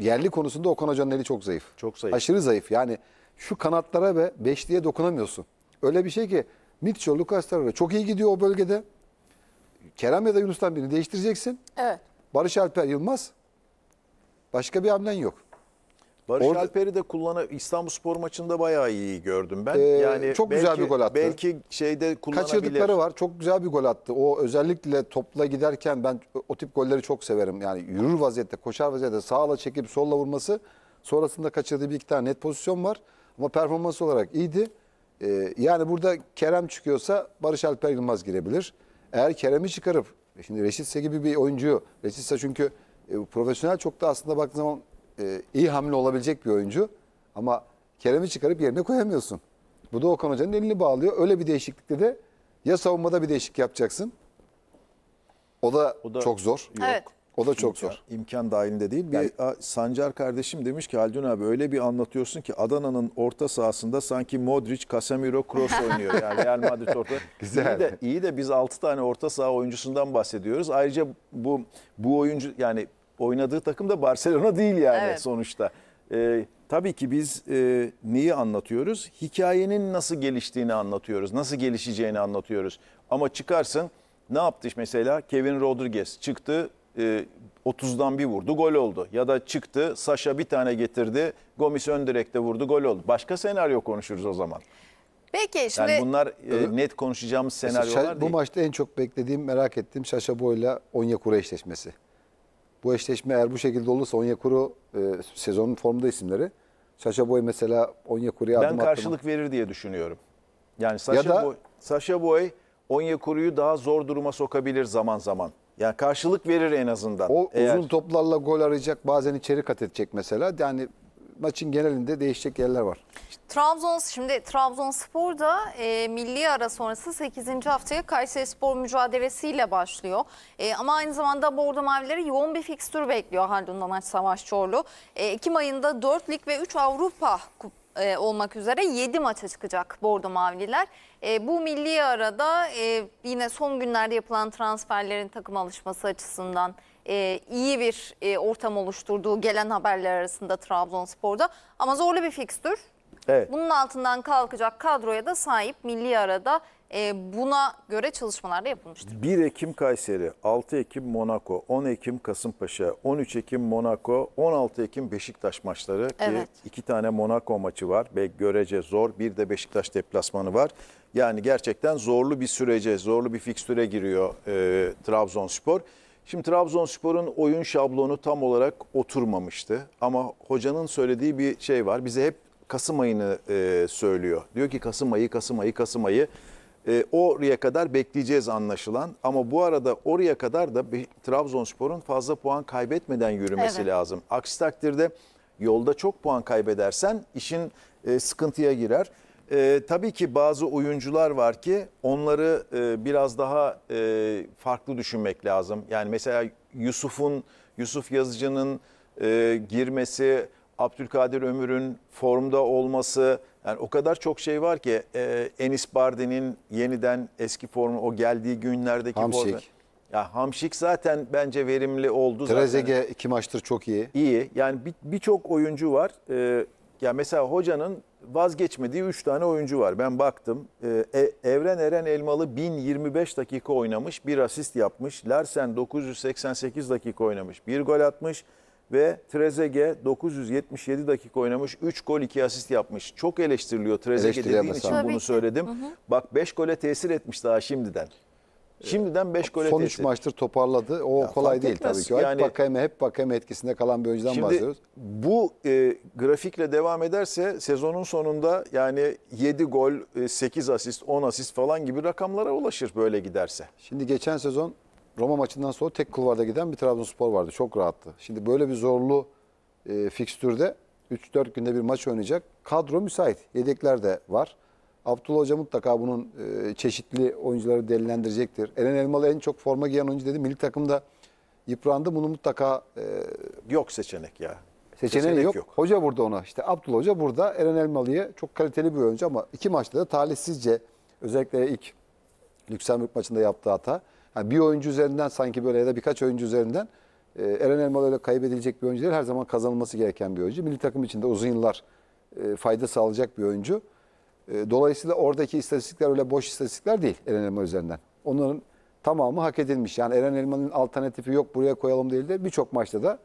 yerli konusunda Okan Hoca'nın eli çok zayıf. Çok zayıf. Aşırı zayıf. Yani şu kanatlara ve beşliye dokunamıyorsun. Öyle bir şey ki Mitchell, Lucas Torreira çok iyi gidiyor o bölgede. Kerem ya da Yunus'tan birini değiştireceksin. Evet. Barış Alper Yılmaz. Başka bir hamlen yok. Barış Orada, Alper'i de kullanı İstanbul Spor maçında bayağı iyi gördüm ben. Ee, yani çok belki, güzel bir gol attı. Belki şeyde kullanabilir. Kaçırdıkları var. Çok güzel bir gol attı. O özellikle topla giderken ben o tip golleri çok severim. Yani yürür vaziyette, koşar vaziyette sağla çekip solla vurması. Sonrasında kaçırdığı bir iki tane net pozisyon var. Ama performans olarak iyiydi. Ee, yani burada Kerem çıkıyorsa Barış Alper Yılmaz girebilir. Eğer Kerem'i çıkarıp, e, şimdi Reşitse gibi bir oyuncu Reşitse çünkü e, profesyonel çok da aslında baktığın zaman e, iyi hamle olabilecek bir oyuncu ama Kerem'i çıkarıp yerine koyamıyorsun. Bu da Okan Hoca'nın elini bağlıyor. Öyle bir değişiklikte de ya savunmada bir değişik yapacaksın. O da, o da çok zor. Yok. Evet. O da çok imkan, zor. İmkan dahilinde değil. Bir yani, Sancar kardeşim demiş ki Haldun abi öyle bir anlatıyorsun ki Adana'nın orta sahasında sanki Modric, Casemiro, Kroos oynuyor. Yani Real Madrid orta. Güzel. İyi de, iyi de biz 6 tane orta saha oyuncusundan bahsediyoruz. Ayrıca bu bu oyuncu yani oynadığı takım da Barcelona değil yani evet. sonuçta. Ee, tabii ki biz e, neyi anlatıyoruz? Hikayenin nasıl geliştiğini anlatıyoruz. Nasıl gelişeceğini anlatıyoruz. Ama çıkarsın ne yaptı mesela Kevin Rodriguez çıktı e, 30'dan bir vurdu gol oldu. Ya da çıktı Saşa bir tane getirdi Gomis ön direkte vurdu gol oldu. Başka senaryo konuşuruz o zaman. Peki şimdi... Yani bunlar e, net konuşacağımız senaryolar Şaş, değil. Bu maçta en çok beklediğim, merak ettiğim Saşa Boy'la Onyekuru eşleşmesi. Bu eşleşme eğer bu şekilde olursa Onyekuru e, sezonun formda isimleri. Sasha Boy mesela Onyekuru'ya adım Ben attım. karşılık verir diye düşünüyorum. Yani Sasha, ya da, Boy, Sasha Boy Onyekuru'yu daha zor duruma sokabilir zaman zaman. Yani karşılık verir en azından. O eğer... uzun toplarla gol arayacak bazen içeri kat edecek mesela. Yani maçın genelinde değişecek yerler var. Trabzon şimdi Trabzonspor da e, milli ara sonrası 8. haftaya Kayserispor mücadelesiyle başlıyor. E, ama aynı zamanda Bordo Mavileri yoğun bir fikstür bekliyor Haldun maç Savaş Çorlu. E, Ekim ayında 4 lig ve 3 Avrupa kup e, olmak üzere 7 maça çıkacak Bordo Mavililer. E, bu milli arada e, yine son günlerde yapılan transferlerin takım alışması açısından e, iyi bir e, ortam oluşturduğu gelen haberler arasında Trabzonspor'da. Ama zorlu bir fikstür. Evet. Bunun altından kalkacak kadroya da sahip milli arada e, buna göre çalışmalar da yapılmıştır. 1 Ekim Kayseri, 6 Ekim Monaco, 10 Ekim Kasımpaşa, 13 Ekim Monaco, 16 Ekim Beşiktaş maçları. Evet. iki tane Monaco maçı var ve görece zor. Bir de Beşiktaş deplasmanı var. Yani gerçekten zorlu bir sürece, zorlu bir fikstüre giriyor e, Trabzonspor. Şimdi Trabzonspor'un oyun şablonu tam olarak oturmamıştı. Ama hocanın söylediği bir şey var. Bize hep Kasım ayını e, söylüyor. Diyor ki Kasım ayı, Kasım ayı, Kasım ayı. E, oraya kadar bekleyeceğiz anlaşılan. Ama bu arada oraya kadar da Trabzonspor'un fazla puan kaybetmeden yürümesi evet. lazım. Aksi takdirde yolda çok puan kaybedersen işin e, sıkıntıya girer. E, tabii ki bazı oyuncular var ki onları e, biraz daha e, farklı düşünmek lazım. Yani mesela Yusuf'un, Yusuf Yazıcı'nın e, girmesi Abdülkadir Ömür'ün formda olması yani o kadar çok şey var ki e, Enis Bardi'nin yeniden eski formu o geldiği günlerdeki Hamsik. formu. Ya Hamşik zaten bence verimli oldu Trezege zaten. iki maçtır çok iyi. İyi. Yani birçok bir oyuncu var. Ee, ya mesela hocanın vazgeçmediği 3 tane oyuncu var. Ben baktım. Ee, Evren Eren Elmalı 1025 dakika oynamış. Bir asist yapmış. Larsen 988 dakika oynamış. Bir gol atmış ve Trezege 977 dakika oynamış. 3 gol 2 asist yapmış. Çok eleştiriliyor Trezege dediğin için Tabii bunu ki. söyledim. Hı hı. Bak 5 gole tesir etmiş daha şimdiden. Şimdiden 5 etti. Son 3 maçtır toparladı. O Ya, kolay değil etmez. tabii ki. Yani- bakayım hep bakayeme etkisinde kalan bir oyuncudan bahsediyoruz. bu e, grafikle devam ederse sezonun sonunda yani 7 gol, e, 8 asist, 10 asist falan gibi rakamlara ulaşır böyle giderse. Şimdi geçen sezon Roma maçından sonra tek kulvarda giden bir Trabzonspor vardı. Çok rahattı. Şimdi böyle bir zorlu e, fikstürde 3-4 günde bir maç oynayacak. Kadro müsait. Yedekler de var. Abdullah Hoca mutlaka bunun e, çeşitli oyuncuları delilendirecektir. Eren Elmalı en çok forma giyen oyuncu dedi. Milli takımda yıprandı. Bunu mutlaka e, yok seçenek ya. Seçeneği seçenek yok. yok. Hoca burada ona. İşte Abdullah Hoca burada. Eren Elmalı'yı çok kaliteli bir oyuncu ama iki maçta da talihsizce özellikle ilk Lüksemburg maçında yaptığı hata yani bir oyuncu üzerinden sanki böyle ya da birkaç oyuncu üzerinden e, Eren Elmalı ile kaybedilecek bir oyuncu değil. Her zaman kazanılması gereken bir oyuncu. Milli takım için de uzun yıllar e, fayda sağlayacak bir oyuncu. E, dolayısıyla oradaki istatistikler öyle boş istatistikler değil Eren Elmalı üzerinden. Onların tamamı hak edilmiş. Yani Eren Elmalı'nın alternatifi yok buraya koyalım değil de birçok maçta da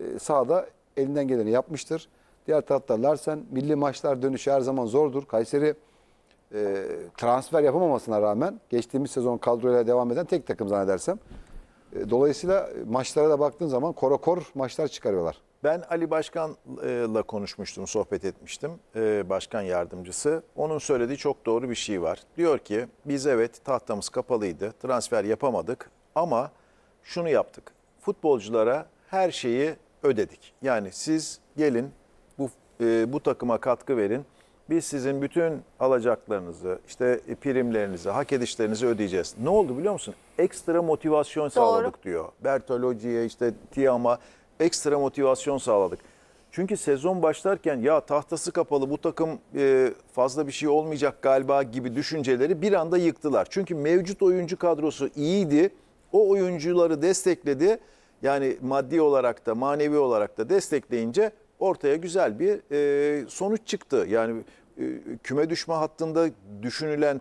e, sahada elinden geleni yapmıştır. Diğer tarafta Larsen milli maçlar dönüşü her zaman zordur. Kayseri e, transfer yapamamasına rağmen geçtiğimiz sezon kadroyla devam eden tek takım zannedersem. E, dolayısıyla maçlara da baktığın zaman korakor maçlar çıkarıyorlar. Ben Ali Başkan'la konuşmuştum, sohbet etmiştim. E, başkan yardımcısı. Onun söylediği çok doğru bir şey var. Diyor ki biz evet tahtamız kapalıydı, transfer yapamadık ama şunu yaptık. Futbolculara her şeyi ödedik. Yani siz gelin bu, e, bu takıma katkı verin biz sizin bütün alacaklarınızı, işte e, primlerinizi, hak edişlerinizi ödeyeceğiz. Ne oldu biliyor musun? Ekstra motivasyon Doğru. sağladık diyor. Bertoloci'ye işte Tiam'a ekstra motivasyon sağladık. Çünkü sezon başlarken ya tahtası kapalı bu takım e, fazla bir şey olmayacak galiba gibi düşünceleri bir anda yıktılar. Çünkü mevcut oyuncu kadrosu iyiydi. O oyuncuları destekledi. Yani maddi olarak da manevi olarak da destekleyince ortaya güzel bir e, sonuç çıktı. Yani e, küme düşme hattında düşünülen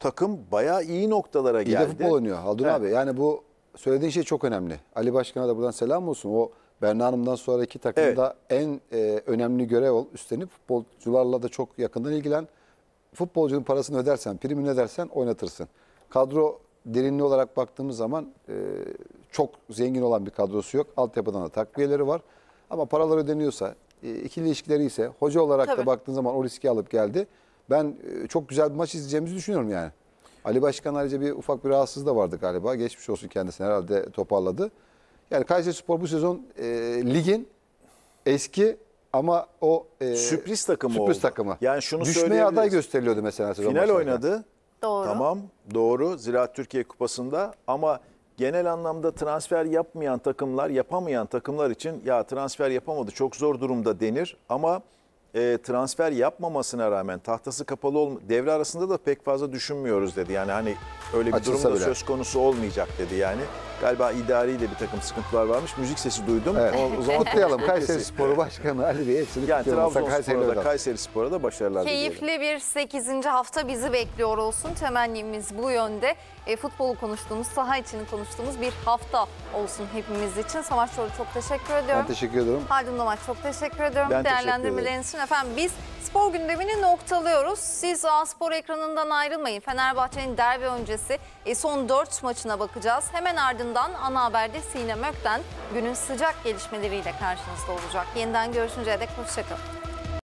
takım bayağı iyi noktalara iyi geldi. İyi de futbol oynuyor Haldun evet. abi. Yani bu söylediğin şey çok önemli. Ali Başkan'a da buradan selam olsun. O Berna Hanım'dan sonraki takımda evet. en e, önemli görev üstlenip futbolcularla da çok yakından ilgilen. Futbolcunun parasını ödersen, primini ödersen oynatırsın. Kadro derinliği olarak baktığımız zaman e, çok zengin olan bir kadrosu yok. Altyapıdan da takviyeleri var. Ama paralar ödeniyorsa, e, ikili ilişkileri ise hoca olarak Tabii. da baktığın zaman o riski alıp geldi. Ben e, çok güzel bir maç izleyeceğimizi düşünüyorum yani. Ali Başkan ayrıca bir ufak bir rahatsız da vardı galiba. Geçmiş olsun kendisine herhalde toparladı. Yani Kayseri Spor bu sezon e, ligin eski ama o e, sürpriz takımı sürpriz oldu. takımı. Yani şunu Düşmeye aday gösteriliyordu mesela sezon Final başlarında. oynadı. Doğru. Tamam doğru Ziraat Türkiye Kupası'nda ama genel anlamda transfer yapmayan takımlar, yapamayan takımlar için ya transfer yapamadı çok zor durumda denir ama e, transfer yapmamasına rağmen tahtası kapalı olma, devre arasında da pek fazla düşünmüyoruz dedi. Yani hani öyle bir Açılsa durumda söz konusu olmayacak dedi yani. Galiba idari de bir takım sıkıntılar varmış. Müzik sesi duydum. Evet. O, o zaman kutlayalım. Kayseri Sporu Başkanı Ali Bey hepsini yani Trabzonspor'a da Kayseri Spor'a da başarılar Keyifli dileyelim. bir 8. hafta bizi bekliyor olsun. Temennimiz bu yönde. E, futbolu konuştuğumuz, saha içini konuştuğumuz bir hafta olsun hepimiz için. Savaş Çorlu çok teşekkür ediyorum. Ben teşekkür ediyorum. Haldun Domaç çok teşekkür ediyorum. Ben Değerlendirmeleriniz için efendim biz Spor gündemini noktalıyoruz. Siz A Spor ekranından ayrılmayın. Fenerbahçe'nin derbi öncesi e, son 4 maçına bakacağız. Hemen ardından ana haberde Sinem Ökten günün sıcak gelişmeleriyle karşınızda olacak. Yeniden görüşünceye dek hoşçakalın.